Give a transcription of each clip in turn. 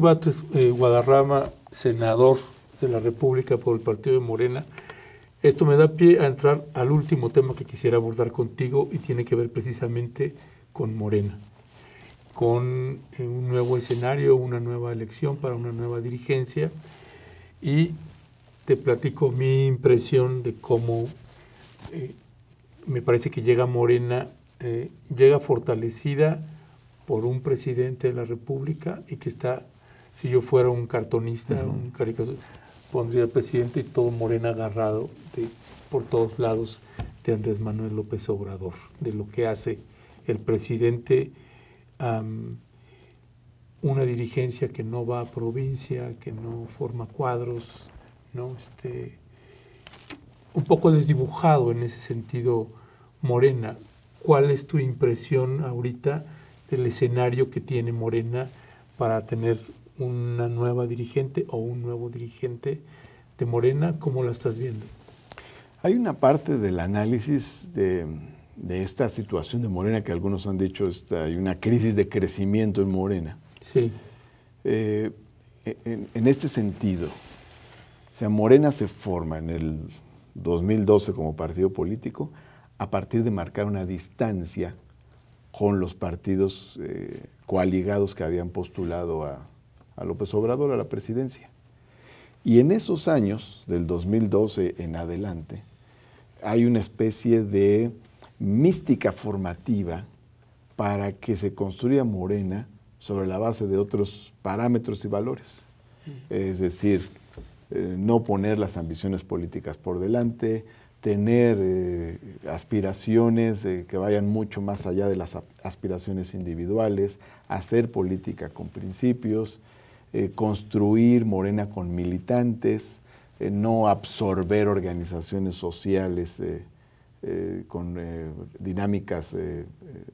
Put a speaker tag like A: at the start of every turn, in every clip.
A: Martí eh, Guadarrama, senador de la República por el Partido de Morena, esto me da pie a entrar al último tema que quisiera abordar contigo y tiene que ver precisamente con Morena, con eh, un nuevo escenario, una nueva elección para una nueva dirigencia y te platico mi impresión de cómo eh, me parece que llega Morena, llega fortalecida por un presidente de la República y que está si yo fuera un cartonista, un caricaturista, pondría al presidente y todo Morena agarrado de, por todos lados de Andrés Manuel López Obrador, de lo que hace el presidente, una dirigencia que no va a provincia, que no forma cuadros, ¿no? Este, un poco desdibujado en ese sentido, Morena. ¿Cuál es tu impresión ahorita del escenario que tiene Morena para tener una nueva dirigente o un nuevo dirigente de Morena, ¿cómo la estás viendo?
B: Hay una parte del análisis de, esta situación de Morena que algunos han dicho, está, hay una crisis de crecimiento en Morena. Sí. Eh, e, en, este sentido, o sea, Morena se forma en el 2012 como partido político a partir de marcar una distancia con los partidos eh, coaligados que habían postulado a, a López Obrador a la presidencia. Y en esos años, del 2012 en adelante, hay una especie de mística formativa para que se construya Morena sobre la base de otros parámetros y valores. Es decir, eh, no poner las ambiciones políticas por delante, tener eh, aspiraciones eh, que vayan mucho más allá de las aspiraciones individuales, hacer política con principios, eh, construir Morena con militantes, eh, no absorber organizaciones sociales eh, con dinámicas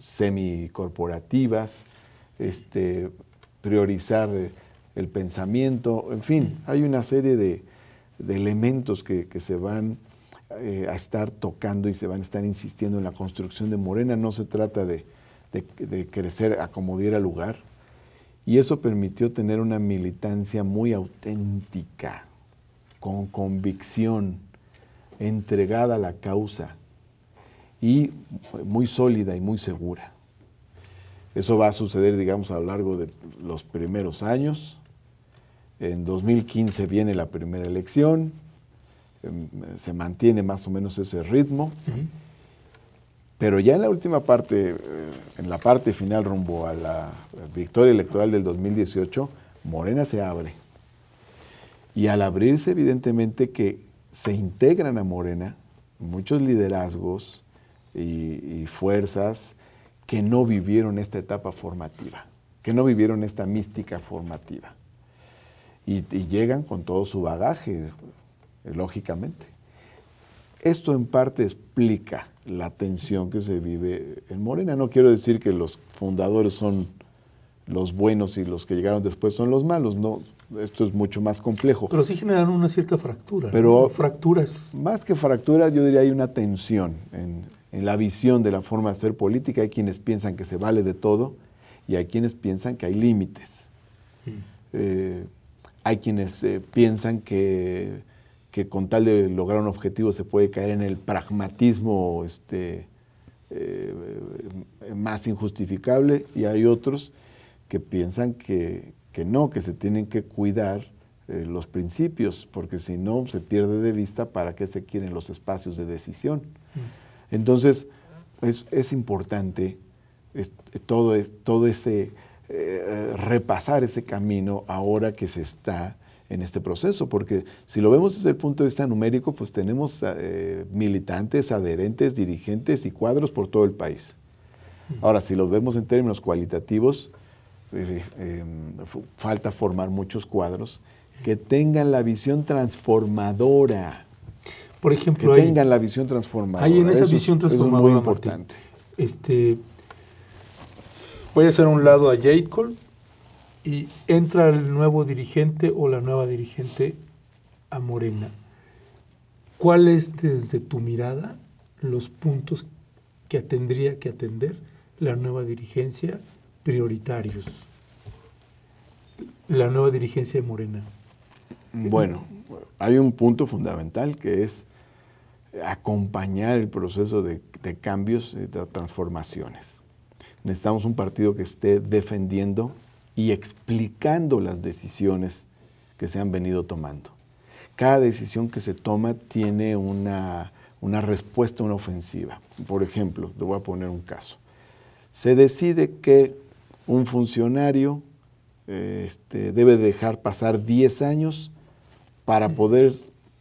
B: semicorporativas, este, priorizar el pensamiento, en fin, hay una serie de, elementos que, se van a estar tocando y se van a estar insistiendo en la construcción de Morena. No se trata de, de crecer a como diera lugar, y eso permitió tener una militancia muy auténtica, con convicción, entregada a la causa y muy sólida y muy segura. Eso va a suceder, digamos, a lo largo de los primeros años. En 2015 viene la primera elección, em, se mantiene más o menos ese ritmo. Pero ya en la última parte, eh, en la parte final rumbo a la victoria electoral del 2018, Morena se abre. Y al abrirse, evidentemente que se integran a Morena muchos liderazgos y, fuerzas que no vivieron esta etapa formativa, que no vivieron esta mística formativa. y llegan con todo su bagaje, eh, lógicamente. Esto en parte explica la tensión que se vive en Morena. No quiero decir que los fundadores son los buenos y los que llegaron después son los malos, no, esto es mucho más complejo. Pero sí
A: generaron una cierta fractura. Pero
B: fracturas. Más que fracturas, yo diría hay una tensión en, la visión de la forma de hacer política. Hay quienes piensan que se vale de todo y hay quienes piensan que hay límites. Mm. Eh, hay quienes eh, piensan que que con tal de lograr un objetivo se puede caer en el pragmatismo este, eh, más injustificable y hay otros que piensan que, no, que se tienen que cuidar eh, los principios, porque si no se pierde de vista para qué se quieren los espacios de decisión. Mm. Entonces, es, importante todo, ese, eh, repasar ese camino ahora que se está en este proceso, porque si lo vemos desde el punto de vista numérico, pues tenemos eh, militantes, adherentes, dirigentes y cuadros por todo el país. Ahora, si los vemos en términos cualitativos, eh, em, falta formar muchos cuadros que tengan la visión transformadora.
A: Por ejemplo, que tengan la visión transformadora. Hay en esa visión transformadora. Es muy importante. este, voy a hacer un lado a J y entra el nuevo dirigente o la nueva dirigente a Morena. ¿Cuáles desde tu mirada los puntos que tendría que atender la nueva dirigencia prioritarios? La nueva dirigencia de Morena.
B: Bueno, hay un punto fundamental que es acompañar el proceso de, de cambios y de transformaciones. Necesitamos un partido que esté defendiendo y explicando las decisiones que se han venido tomando. Cada decisión que se toma tiene una, respuesta, una ofensiva. Por ejemplo, le voy a poner un caso. Se decide que un funcionario eh, este, debe dejar pasar 10 años para poder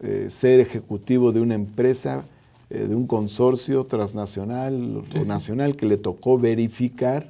B: eh, ser ejecutivo de una empresa, eh, de un consorcio transnacional o nacional que le tocó verificar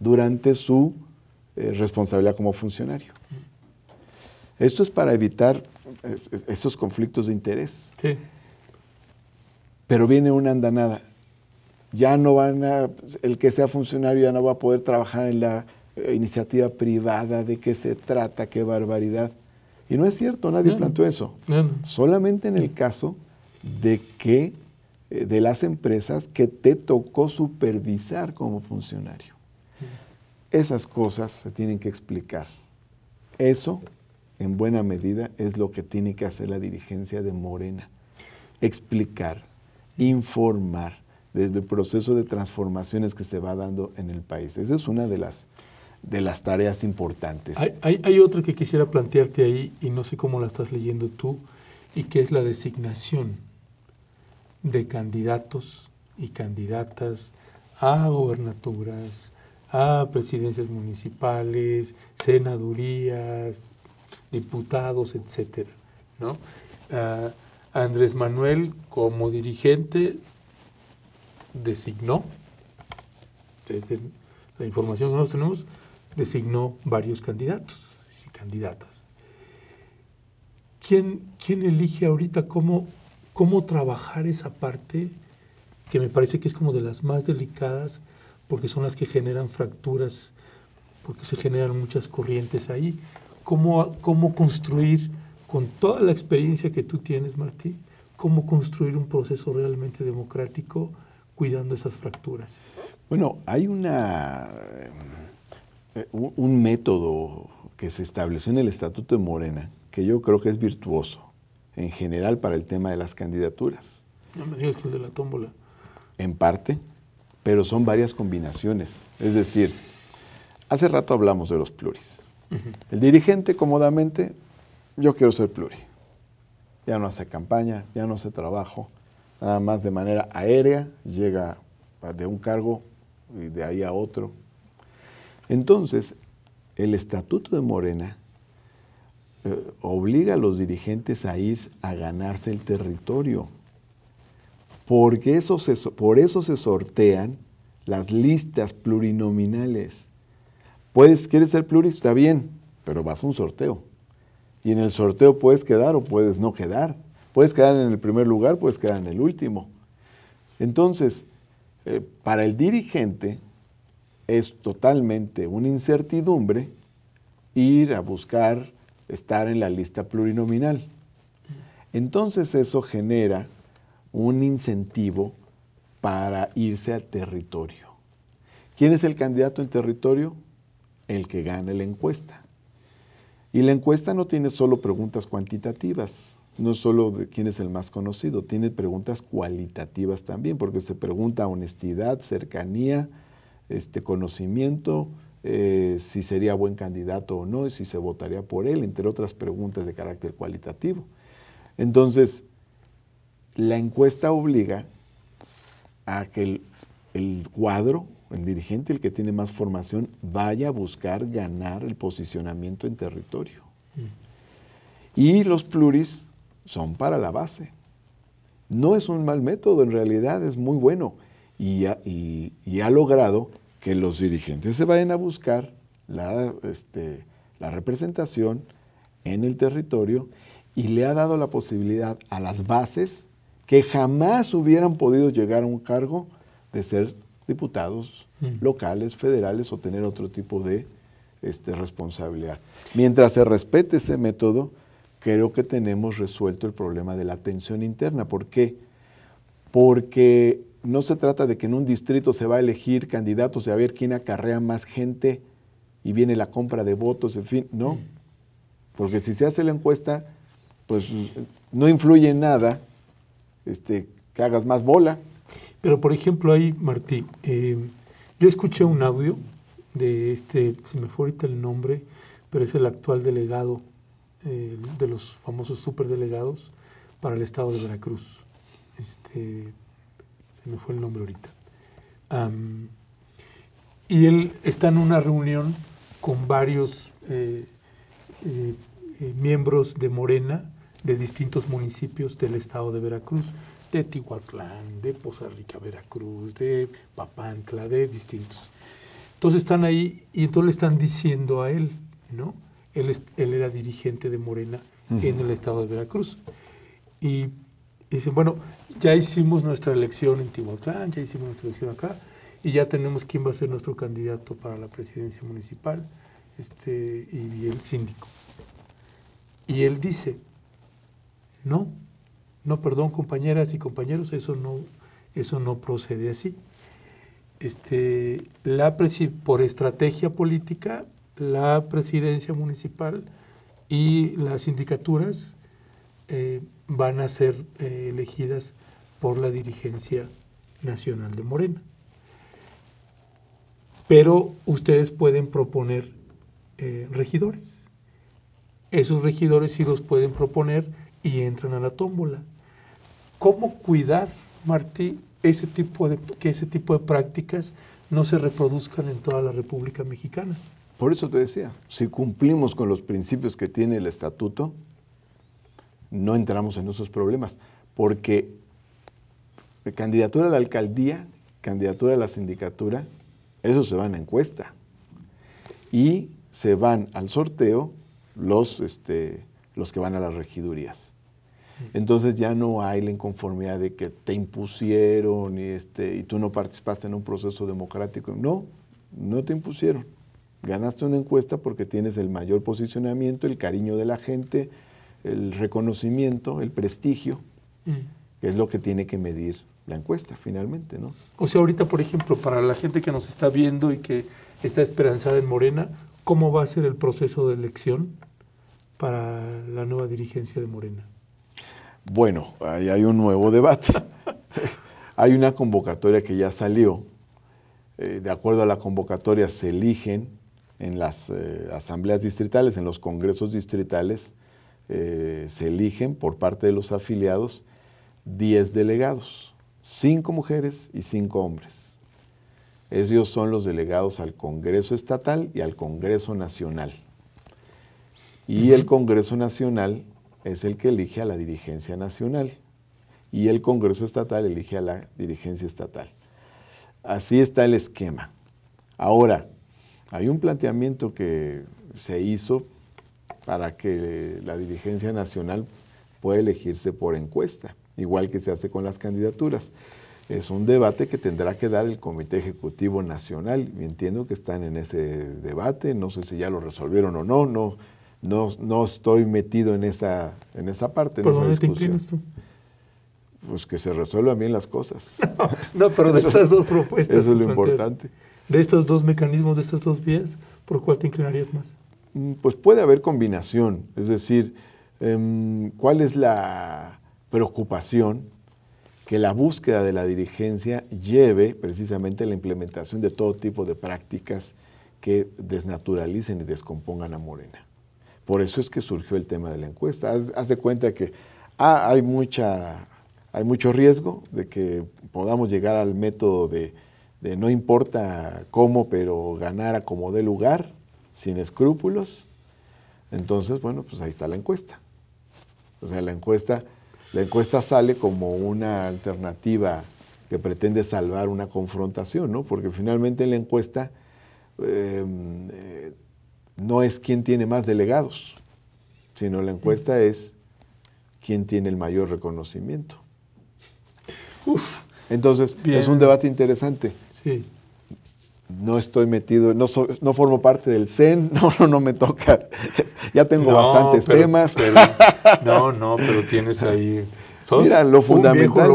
B: durante su eh, responsabilidad como funcionario. Esto es para evitar eh, esos conflictos de interés. Pero viene una andanada. Ya no van a, el que sea funcionario ya no va a poder trabajar en la eh, iniciativa privada, de qué se trata, qué barbaridad. Y no es cierto, nadie planteó eso. Solamente en el caso de que de las empresas que te tocó supervisar como funcionario. Esas cosas se tienen que explicar. Eso, en buena medida, es lo que tiene que hacer la dirigencia de Morena. Explicar, informar desde el proceso de transformaciones que se va dando en el país. Esa es una de las, de las tareas importantes. Hay,
A: hay, hay otra que quisiera plantearte ahí, y no sé cómo la estás leyendo tú, y que es la designación de candidatos y candidatas a gobernaturas, a presidencias municipales, senadurías, diputados, etcétera, Andrés Manuel como dirigente designó, desde la información que nosotros tenemos, designó varios candidatos y candidatas. ¿Quién, elige ahorita cómo, cómo trabajar esa parte que me parece que es como de las más delicadas porque son las que generan fracturas, porque se generan muchas corrientes ahí. ¿Cómo, cómo construir, con toda la experiencia que tú tienes, Martí, cómo construir un proceso realmente democrático cuidando esas fracturas?
B: Bueno, hay una, eh, un método que se estableció en el Estatuto de Morena, que yo creo que es virtuoso en general para el tema de las candidaturas.
A: No me digas que el de la tómbola.
B: En parte, pero son varias combinaciones. Es decir, hace rato hablamos de los pluris. El dirigente cómodamente, yo quiero ser pluri. Ya no hace campaña, ya no hace trabajo, nada más de manera aérea, llega de un cargo y de ahí a otro. Entonces, el estatuto de Morena eh, obliga a los dirigentes a ir a ganarse el territorio porque eso por eso se sortean las listas plurinominales. Puedes, ¿Quieres ser plurista? Está bien, pero vas a un sorteo. Y en el sorteo puedes quedar o puedes no quedar. Puedes quedar en el primer lugar, puedes quedar en el último. Entonces, eh, para el dirigente es totalmente una incertidumbre ir a buscar estar en la lista plurinominal. Entonces eso genera un incentivo para irse al territorio. ¿Quién es el candidato en territorio? El que gane la encuesta. Y la encuesta no tiene solo preguntas cuantitativas, no solo de quién es el más conocido, tiene preguntas cualitativas también, porque se pregunta honestidad, cercanía, este conocimiento, eh, si sería buen candidato o no si se votaría por él, entre otras preguntas de carácter cualitativo. Entonces, la encuesta obliga a que el, cuadro, el dirigente, el que tiene más formación, vaya a buscar ganar el posicionamiento en territorio. Mm. Y los pluris son para la base. No es un mal método, en realidad es muy bueno y ha, logrado que los dirigentes se vayan a buscar este, la representación en el territorio y le ha dado la posibilidad a las bases que jamás hubieran podido llegar a un cargo de ser diputados mm. locales, federales o tener otro tipo de este, responsabilidad. Mientras se respete ese método, creo que tenemos resuelto el problema de la tensión interna. ¿Por qué? Porque no se trata de que en un distrito se va a elegir candidatos y a ver quién acarrea más gente y viene la compra de votos, en fin, no. Mm. Porque si se hace la encuesta, pues no influye en nada este, que hagas más bola.
A: Pero por ejemplo ahí, Martí, eh, yo escuché un audio de este, se me fue ahorita el nombre, pero es el actual delegado eh, de los famosos superdelegados para el estado de Veracruz. Este, se me fue el nombre ahorita. y él está en una reunión con varios eh, miembros de Morena de distintos municipios del estado de Veracruz, de Tihuatlán, de Poza Rica, Veracruz, de Papantla, de distintos. Entonces están ahí y entonces le están diciendo a él, ¿no? Él, él era dirigente de Morena en el estado de Veracruz. Y dicen, bueno, ya hicimos nuestra elección en Tihuatlán, ya hicimos nuestra elección acá, y ya tenemos quién va a ser nuestro candidato para la presidencia municipal este, y, y el síndico. Y él dice, no, no, perdón, compañeras y compañeros, eso no, eso no procede así. Este, la por estrategia política, la presidencia municipal y las sindicaturas eh, van a ser eh, elegidas por la dirigencia nacional de Morena. Pero ustedes pueden proponer eh, regidores. Esos regidores sí los pueden proponer y entran a la tómbola. ¿Cómo cuidar, Martí, ese tipo de, que ese tipo de prácticas no se reproduzcan en toda la República Mexicana?
B: Por eso te decía, si cumplimos con los principios que tiene el estatuto, no entramos en esos problemas, porque candidatura a la alcaldía, candidatura a la sindicatura, eso se va a encuesta. Y se van al sorteo los, este, los que van a las regidurías. Entonces ya no hay la inconformidad de que te impusieron y, este, y tú no participaste en un proceso democrático. No, no te impusieron. Ganaste una encuesta porque tienes el mayor posicionamiento, el cariño de la gente, el reconocimiento, el prestigio, mm. que es lo que tiene que medir la encuesta finalmente, ¿no?
A: O sea, ahorita, por ejemplo, para la gente que nos está viendo y que está esperanzada en Morena, ¿cómo va a ser el proceso de elección? para la nueva dirigencia de Morena?
B: Bueno, ahí hay un nuevo debate. hay una convocatoria que ya salió. Eh, de acuerdo a la convocatoria se eligen en las eh, asambleas distritales, en los congresos distritales, eh, se eligen por parte de los afiliados 10 delegados, 5 mujeres y 5 hombres. Ellos son los delegados al Congreso Estatal y al Congreso Nacional. Y el Congreso Nacional es el que elige a la dirigencia nacional y el Congreso Estatal elige a la dirigencia estatal. Así está el esquema. Ahora, hay un planteamiento que se hizo para que la dirigencia nacional pueda elegirse por encuesta, igual que se hace con las candidaturas. Es un debate que tendrá que dar el Comité Ejecutivo Nacional. Entiendo que están en ese debate, no sé si ya lo resolvieron o no, no no, estoy metido en esa, en esa parte. ¿Por dónde te inclinas tú? Pues que se resuelvan bien las cosas. No, pero de estas dos propuestas. Eso es lo importante.
A: De estos dos mecanismos, de estas dos vías, ¿por cuál te inclinarías más?
B: Mm, pues puede haber combinación. Es decir, em, ¿cuál es la preocupación que la búsqueda de la dirigencia lleve precisamente a la implementación de todo tipo de prácticas que desnaturalicen y descompongan a Morena? Por eso es que surgió el tema de la encuesta. Haz, de cuenta que ah, hay, mucha, hay mucho riesgo de que podamos llegar al método de, no importa cómo, pero ganar a como dé lugar, sin escrúpulos. Entonces, bueno, pues ahí está la encuesta. O sea, la encuesta, la encuesta sale como una alternativa que pretende salvar una confrontación, ¿no? Porque finalmente la encuesta em, eh, no es quién tiene más delegados, sino la encuesta es quién tiene el mayor reconocimiento. Uf, Entonces, es un debate interesante. Sí. No estoy metido, no, no formo parte del CEN, no, no, no me toca. Ya tengo bastantes temas. no, no, pero tienes ahí. Mira, lo fundamental.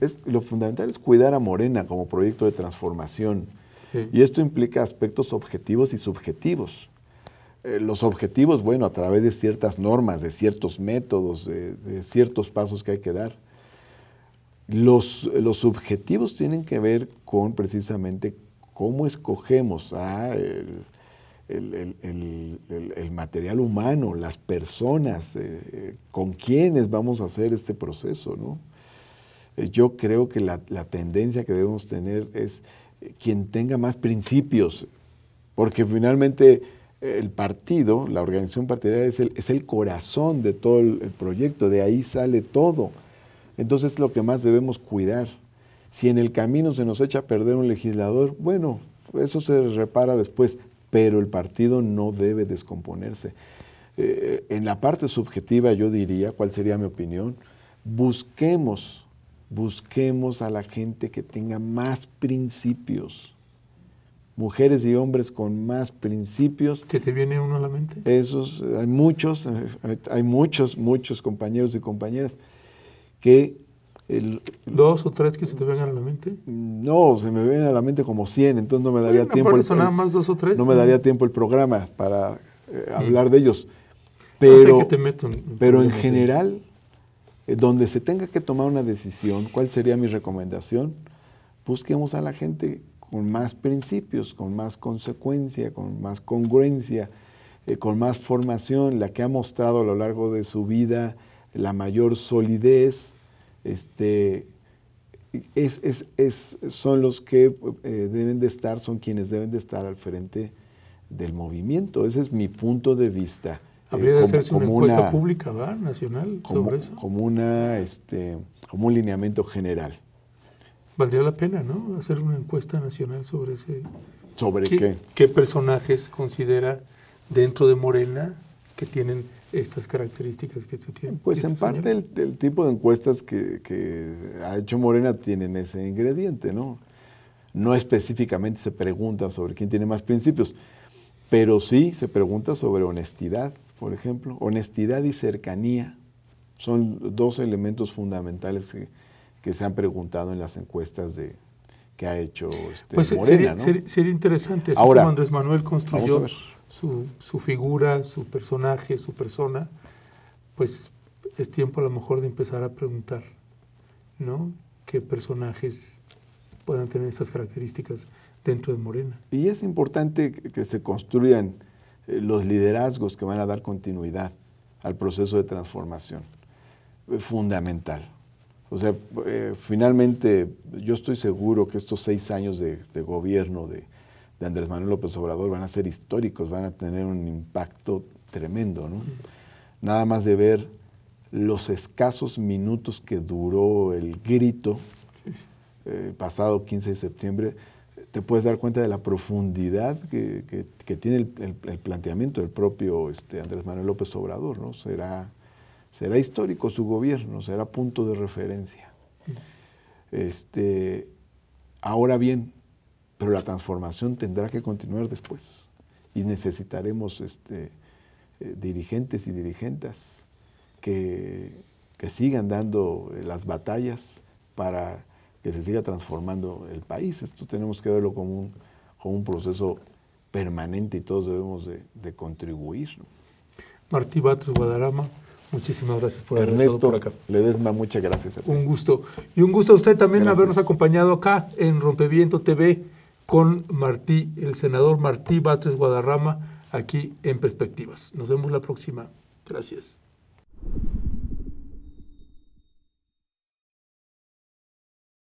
B: es, lo fundamental es cuidar a Morena como proyecto de transformación y esto implica aspectos objetivos y subjetivos. Eh, los objetivos, bueno, a través de ciertas normas, de ciertos métodos, de, ciertos pasos que hay que dar. Los, los, subjetivos tienen que ver con precisamente cómo escogemos a el, material humano, las personas, eh, eh, con quienes vamos a hacer este proceso. Yo creo que la, la tendencia que debemos tener es quien tenga más principios, porque finalmente eh, el partido, la organización partidaria es el, corazón de todo el, proyecto, de ahí sale todo. Entonces es lo que más debemos cuidar. Si en el camino se nos echa a perder un legislador, bueno, eso se repara después, pero el partido no debe descomponerse. Eh, en la parte subjetiva yo diría, ¿cuál sería mi opinión? Busquemos busquemos a la gente que tenga más principios. Mujeres y hombres con más principios. ¿Que te viene uno a la mente? Esos, hay muchos, eh, hay muchos, muchos compañeros y compañeras que...
A: ¿Dos o tres que se te vengan a la mente?
B: No, se me vienen a la mente como 100, entonces no me daría tiempo... Por eso nada más dos o tres. No me daría tiempo el programa para eh, hablar de ellos. Pero, te meto pero en general, eh, donde se tenga que tomar una decisión, ¿cuál sería mi recomendación? Busquemos a la gente con más principios, con más consecuencia, con más congruencia, eh, con más formación, la que ha mostrado a lo largo de su vida la mayor solidez. Este, son los que eh, deben de estar, son quienes deben de estar al frente del movimiento. Ese es mi punto de vista. Eh, Habría de hacerse una encuesta
A: pública, ¿verdad? Nacional sobre
B: eso. Como, una, este, como un lineamiento general.
A: Valdría la pena, ¿no? Hacer una encuesta nacional sobre ese.
B: ¿Sobre qué? ¿Qué,
A: personajes considera dentro de Morena que tienen estas características que tú tienes? Pues en parte
B: el, tipo de encuestas que, que, ha hecho Morena tienen ese ingrediente, ¿no? No específicamente se pregunta sobre quién tiene más principios, pero sí se pregunta sobre honestidad, por ejemplo, honestidad y cercanía son dos elementos fundamentales que, se han preguntado en las encuestas de, que ha hecho este, pues, Morena. Sería, interesante, así Ahora, como Andrés Manuel construyó
A: su, su figura, su personaje, su persona, pues es tiempo a lo mejor de empezar a preguntar, ¿no? ¿Qué personajes puedan tener estas características dentro de Morena?
B: Y es importante que se construyan eh, los liderazgos que van a dar continuidad al proceso de transformación. Eh, fundamental. O sea, eh, finalmente yo estoy seguro que estos seis años de, gobierno de, Andrés Manuel López Obrador van a ser históricos, van a tener un impacto tremendo. Nada más de ver los escasos minutos que duró el grito pasado 15 de septiembre, te puedes dar cuenta de la profundidad que, tiene el, planteamiento del propio este, Andrés Manuel López Obrador, ¿no? Será, será histórico su gobierno, será punto de referencia. Este, ahora bien, pero la transformación tendrá que continuar después y necesitaremos este, eh, dirigentes y dirigentes que, que sigan dando las batallas para que se siga transformando el país. Esto tenemos que verlo como un, como un proceso permanente y todos debemos de, contribuir.
A: Martí Batres Guadarrama, muchísimas gracias por haber estado por
B: acá. Ledesma, muchas gracias. A
A: Un gusto. Y un gusto a usted también habernos acompañado acá en Rompeviento TV con Martí, el senador Martí Batres Guadarrama, aquí en Perspectivas. Nos vemos la próxima. Gracias.